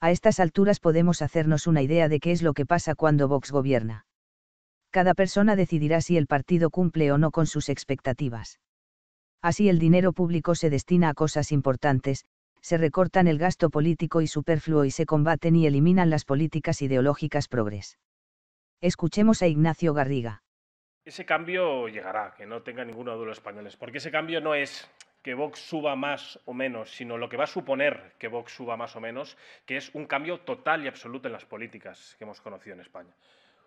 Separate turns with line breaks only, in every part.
a estas alturas podemos hacernos una idea de qué es lo que pasa cuando Vox gobierna. Cada persona decidirá si el partido cumple o no con sus expectativas. Así el dinero público se destina a cosas importantes, se recortan el gasto político y superfluo y se combaten y eliminan las políticas ideológicas progres. Escuchemos a Ignacio Garriga.
Ese cambio llegará, que no tenga ninguno de los españoles, porque ese cambio no es que Vox suba más o menos, sino lo que va a suponer que Vox suba más o menos, que es un cambio total y absoluto en las políticas que hemos conocido en España.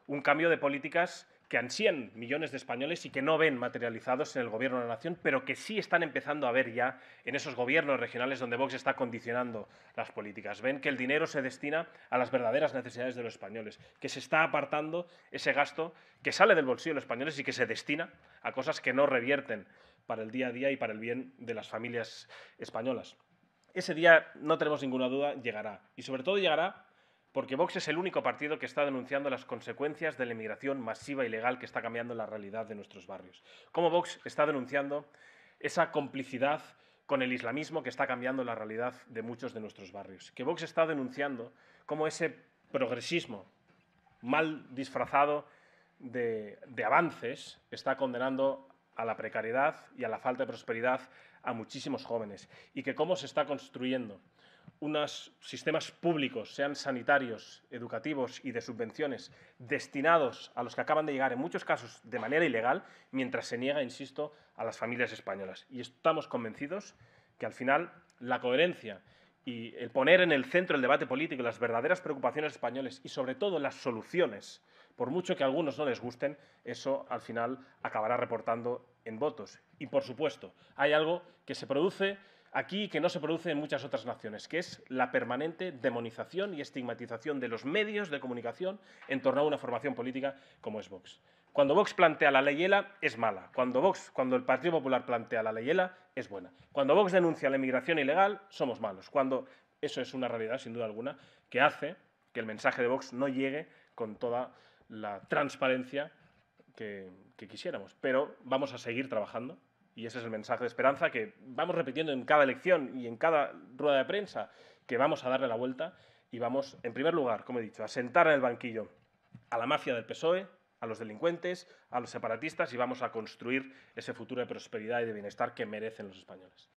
Un cambio de políticas que ansían millones de españoles y que no ven materializados en el gobierno de la nación, pero que sí están empezando a ver ya en esos gobiernos regionales donde Vox está condicionando las políticas. Ven que el dinero se destina a las verdaderas necesidades de los españoles, que se está apartando ese gasto que sale del bolsillo de los españoles y que se destina a cosas que no revierten para el día a día y para el bien de las familias españolas. Ese día, no tenemos ninguna duda, llegará. Y sobre todo llegará porque Vox es el único partido que está denunciando las consecuencias de la inmigración masiva y legal que está cambiando la realidad de nuestros barrios. Como Vox está denunciando esa complicidad con el islamismo que está cambiando la realidad de muchos de nuestros barrios. Que Vox está denunciando cómo ese progresismo mal disfrazado de, de avances está condenando a la precariedad y a la falta de prosperidad a muchísimos jóvenes. Y que cómo se está construyendo unos sistemas públicos, sean sanitarios, educativos y de subvenciones, destinados a los que acaban de llegar, en muchos casos de manera ilegal, mientras se niega, insisto, a las familias españolas. Y estamos convencidos que al final la coherencia y el poner en el centro el debate político las verdaderas preocupaciones españoles y sobre todo las soluciones, por mucho que a algunos no les gusten, eso al final acabará reportando en votos. Y por supuesto, hay algo que se produce aquí que no se produce en muchas otras naciones, que es la permanente demonización y estigmatización de los medios de comunicación en torno a una formación política como es Vox. Cuando Vox plantea la ley ELA es mala. Cuando Vox, cuando el Partido Popular plantea la ley ELA es buena. Cuando Vox denuncia la inmigración ilegal somos malos. Cuando eso es una realidad sin duda alguna que hace que el mensaje de Vox no llegue con toda la transparencia que quisiéramos. Pero vamos a seguir trabajando y ese es el mensaje de esperanza que vamos repitiendo en cada elección y en cada rueda de prensa, que vamos a darle la vuelta y vamos, en primer lugar, como he dicho, a sentar en el banquillo a la mafia del PSOE, a los delincuentes, a los separatistas y vamos a construir ese futuro de prosperidad y de bienestar que merecen los españoles.